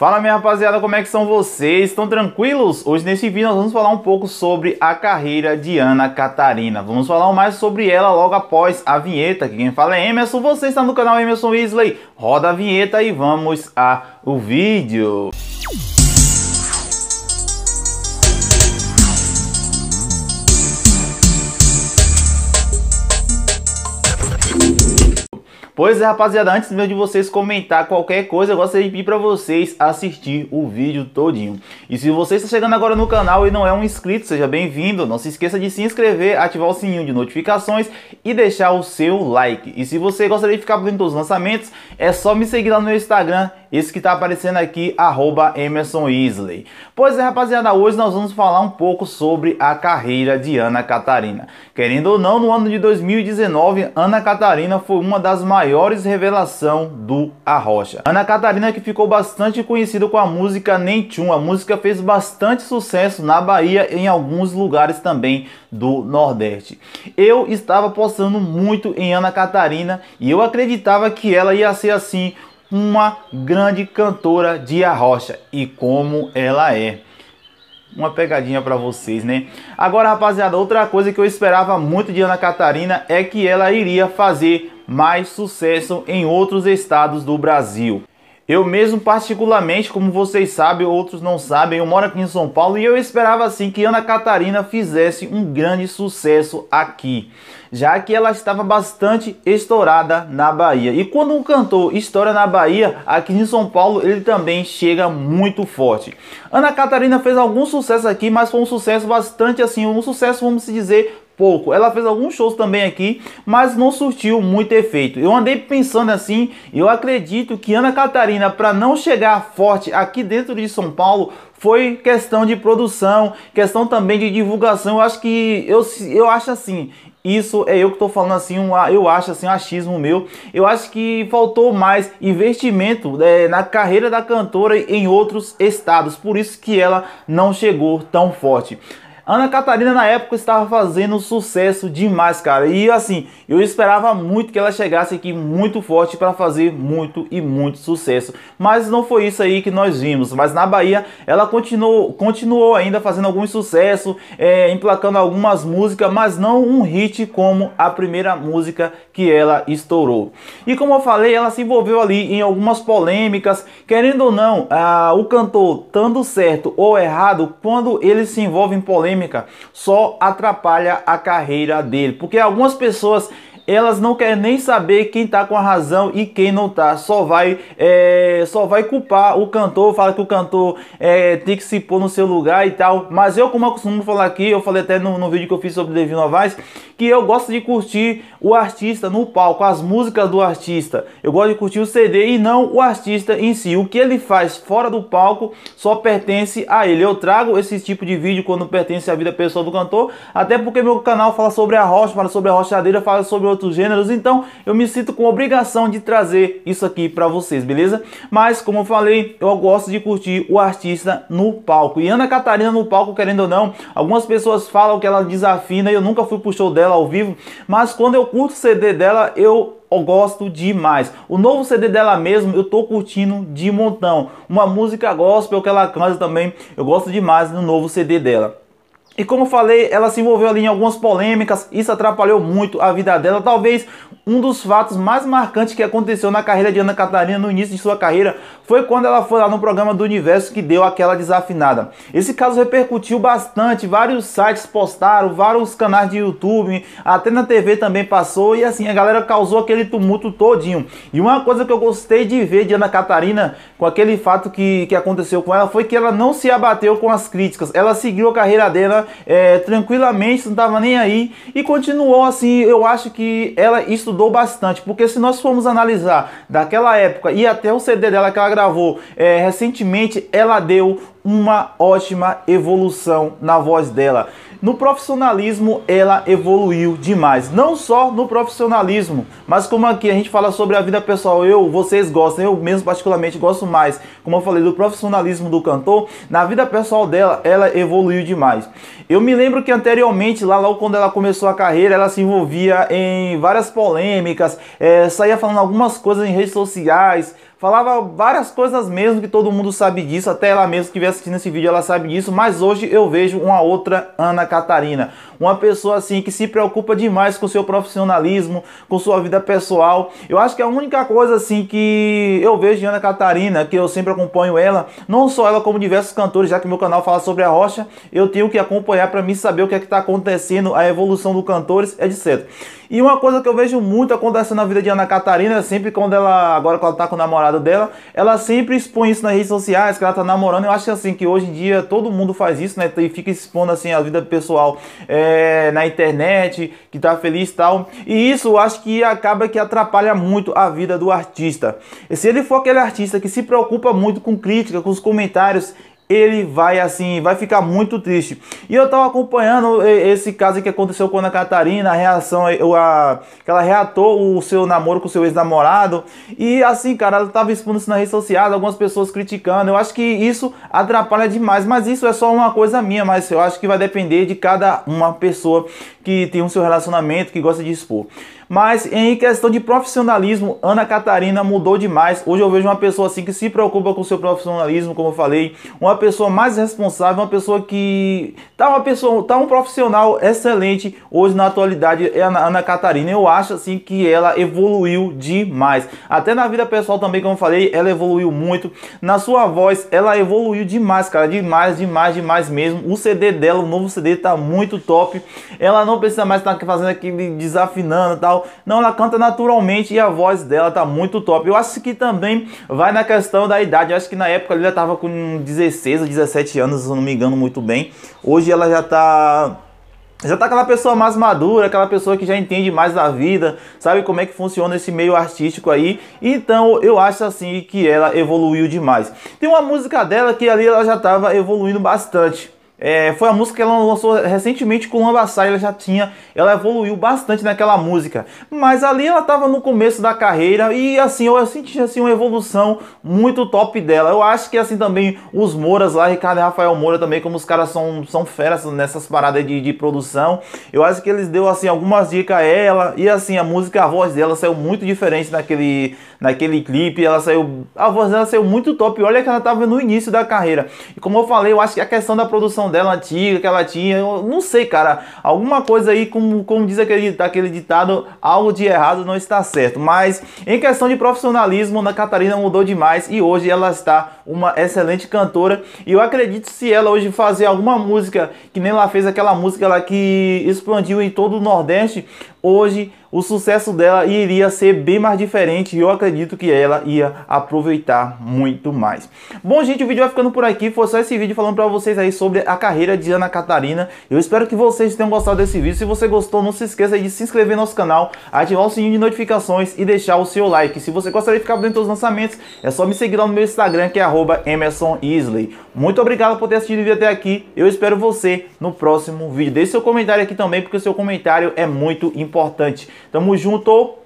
Fala minha rapaziada, como é que são vocês? Estão tranquilos? Hoje nesse vídeo nós vamos falar um pouco sobre a carreira de Ana Catarina. Vamos falar mais sobre ela logo após a vinheta. Que quem fala é Emerson, você está no canal Emerson Isley. Roda a vinheta e vamos ao vídeo. Música Pois é, rapaziada, antes mesmo de vocês comentar qualquer coisa, eu gostaria de pedir para vocês assistir o vídeo todinho. E se você está chegando agora no canal e não é um inscrito, seja bem-vindo. Não se esqueça de se inscrever, ativar o sininho de notificações e deixar o seu like. E se você gostaria de ficar por dentro dos lançamentos, é só me seguir lá no meu Instagram, esse que tá aparecendo aqui, arroba Emerson Isley. Pois é, rapaziada, hoje nós vamos falar um pouco sobre a carreira de Ana Catarina. Querendo ou não, no ano de 2019, Ana Catarina foi uma das maiores revelações do Arrocha. Ana Catarina que ficou bastante conhecida com a música Nem Tchum. A música fez bastante sucesso na Bahia e em alguns lugares também do Nordeste. Eu estava postando muito em Ana Catarina e eu acreditava que ela ia ser assim uma grande cantora de arrocha e como ela é. Uma pegadinha para vocês, né? Agora, rapaziada, outra coisa que eu esperava muito de Ana Catarina é que ela iria fazer mais sucesso em outros estados do Brasil. Eu mesmo, particularmente, como vocês sabem, outros não sabem, eu moro aqui em São Paulo e eu esperava assim que Ana Catarina fizesse um grande sucesso aqui, já que ela estava bastante estourada na Bahia. E quando um cantor estoura na Bahia, aqui em São Paulo ele também chega muito forte. Ana Catarina fez algum sucesso aqui, mas foi um sucesso bastante assim, um sucesso, vamos dizer, pouco. Ela fez alguns shows também aqui, mas não surtiu muito efeito. Eu andei pensando assim, eu acredito que Ana Catarina, para não chegar forte aqui dentro de São Paulo, foi questão de produção, questão também de divulgação. Eu acho que eu, eu acho assim, isso é eu que estou falando assim, um, eu acho assim, um achismo meu. Eu acho que faltou mais investimento é, na carreira da cantora em outros estados, por isso que ela não chegou tão forte. Ana Catarina na época estava fazendo sucesso demais, cara. E assim, eu esperava muito que ela chegasse aqui muito forte para fazer muito e muito sucesso. Mas não foi isso aí que nós vimos. Mas na Bahia ela continuou, continuou ainda fazendo algum sucesso, é, emplacando algumas músicas, mas não um hit como a primeira música que ela estourou. E como eu falei, ela se envolveu ali em algumas polêmicas, querendo ou não, ah, o cantor, tanto certo ou errado, quando ele se envolve em polêmicas polêmica só atrapalha a carreira dele, porque algumas pessoas elas não querem nem saber quem tá com a razão e quem não tá. Só vai, é, só vai culpar o cantor, fala que o cantor é, tem que se pôr no seu lugar e tal. Mas eu, como eu costumo falar aqui, eu falei até no, no vídeo que eu fiz sobre Devi Novaes, que eu gosto de curtir o artista no palco, as músicas do artista. Eu gosto de curtir o CD e não o artista em si. O que ele faz fora do palco só pertence a ele. Eu trago esse tipo de vídeo quando pertence à vida pessoal do cantor, até porque meu canal fala sobre a rocha, fala sobre a rochadeira, fala sobre outro outros gêneros, então eu me sinto com obrigação de trazer isso aqui para vocês, beleza? Mas como eu falei, eu gosto de curtir o artista no palco. E Ana Catarina no palco, querendo ou não, algumas pessoas falam que ela desafina, eu nunca fui pro show dela ao vivo, mas quando eu curto o CD dela, eu eu gosto demais. O novo CD dela mesmo eu tô curtindo de montão. Uma música gospel que ela canta também, eu gosto demais no novo CD dela. E como falei, ela se envolveu ali em algumas polêmicas, isso atrapalhou muito a vida dela. Talvez um dos fatos mais marcantes que aconteceu na carreira de Ana Catarina no início de sua carreira foi quando ela foi lá no programa do Universo que deu aquela desafinada. Esse caso repercutiu bastante, vários sites postaram, vários canais de YouTube, até na TV também passou e assim a galera causou aquele tumulto todinho. E uma coisa que eu gostei de ver de Ana Catarina com aquele fato que, que aconteceu com ela foi que ela não se abateu com as críticas, ela seguiu a carreira dela é, tranquilamente, não estava nem aí. E continuou assim, eu acho que ela estudou bastante, porque se nós formos analisar daquela época e até o CD dela que ela gravou é, recentemente, ela deu uma ótima evolução na voz dela. No profissionalismo, ela evoluiu demais. Não só no profissionalismo, mas como aqui a gente fala sobre a vida pessoal, eu, vocês gostam, eu mesmo particularmente gosto mais, como eu falei, do profissionalismo do cantor. Na vida pessoal dela, ela evoluiu demais. Eu me lembro que anteriormente, lá, logo quando ela começou a carreira, ela se envolvia em várias polêmicas, é, saía falando algumas coisas em redes sociais, Falava várias coisas mesmo que todo mundo sabe disso, até ela mesmo que vem assistindo esse vídeo ela sabe disso, mas hoje eu vejo uma outra Ana Catarina, uma pessoa assim que se preocupa demais com seu profissionalismo, com sua vida pessoal. Eu acho que a única coisa assim que eu vejo de Ana Catarina, que eu sempre acompanho ela, não só ela como diversos cantores, já que meu canal fala sobre a Rocha, eu tenho que acompanhar para mim saber o que é que tá acontecendo, a evolução do cantores, etc. E uma coisa que eu vejo muito acontecendo na vida de Ana Catarina, sempre quando ela agora quando ela tá com o namorado namorado dela, ela sempre expõe isso nas redes sociais, que ela tá namorando. Eu acho assim que hoje em dia todo mundo faz isso, né? E fica expondo assim a vida pessoal é, na internet, que tá feliz e tal. E isso eu acho que acaba que atrapalha muito a vida do artista. E se ele for aquele artista que se preocupa muito com crítica, com os comentários ele vai assim, vai ficar muito triste. E eu estava acompanhando esse caso que aconteceu com a Ana Catarina, a reação, a, que ela reatou o seu namoro com o seu ex-namorado. E assim, cara, ela estava expondo isso na rede social, algumas pessoas criticando. Eu acho que isso atrapalha demais, mas isso é só uma coisa minha, mas eu acho que vai depender de cada uma pessoa que tem o um seu relacionamento, que gosta de expor. Mas em questão de profissionalismo, Ana Catarina mudou demais. Hoje eu vejo uma pessoa assim que se preocupa com o seu profissionalismo, como eu falei, uma pessoa mais responsável, uma pessoa que tá uma pessoa, tá um profissional excelente hoje na atualidade é a Ana Catarina. Eu acho assim que ela evoluiu demais. Até na vida pessoal também, como eu falei, ela evoluiu muito. Na sua voz, ela evoluiu demais, cara, demais, demais, demais mesmo. O CD dela, o novo CD tá muito top. Ela não precisa mais estar tá fazendo aquele desafinando e tal. Não, ela canta naturalmente e a voz dela tá muito top. Eu acho que também vai na questão da idade. Eu acho que na época ela tava com 16 ou 17 anos, se eu não me engano muito bem. Hoje ela já tá já tá aquela pessoa mais madura, aquela pessoa que já entende mais da vida, sabe como é que funciona esse meio artístico aí. Então eu acho assim que ela evoluiu demais. Tem uma música dela que ali ela já tava evoluindo bastante. É, foi a música que ela lançou recentemente com o Sai, ela já tinha, ela evoluiu bastante naquela música. Mas ali ela estava no começo da carreira e assim, eu senti assim uma evolução muito top dela. Eu acho que assim também os Mouras lá, Ricardo e Rafael Moura também, como os caras são, são feras nessas paradas de, de produção, eu acho que eles deu assim algumas dicas a ela e assim a música, a voz dela saiu muito diferente naquele, naquele clipe, ela saiu, a voz dela saiu muito top. Olha que ela estava no início da carreira. E como eu falei, eu acho que a questão da produção dela antiga que ela tinha. Eu não sei, cara. Alguma coisa aí, como, como diz aquele, aquele ditado, algo de errado não está certo. Mas em questão de profissionalismo, Ana Catarina mudou demais e hoje ela está uma excelente cantora. E eu acredito se ela hoje fazer alguma música, que nem ela fez aquela música lá que expandiu em todo o Nordeste, hoje o sucesso dela iria ser bem mais diferente e eu acredito que ela ia aproveitar muito mais. Bom, gente, o vídeo vai ficando por aqui. Foi só esse vídeo falando para vocês aí sobre a carreira de Ana Catarina. Eu espero que vocês tenham gostado desse vídeo. Se você gostou, não se esqueça de se inscrever no nosso canal, ativar o sininho de notificações e deixar o seu like. Se você gostaria de ficar por dentro dos lançamentos, é só me seguir lá no meu Instagram, que é @emerson_isley. Muito obrigado por ter assistido o vídeo até aqui. Eu espero você no próximo vídeo. Deixe seu comentário aqui também, porque o seu comentário é muito importante. Tamo junto.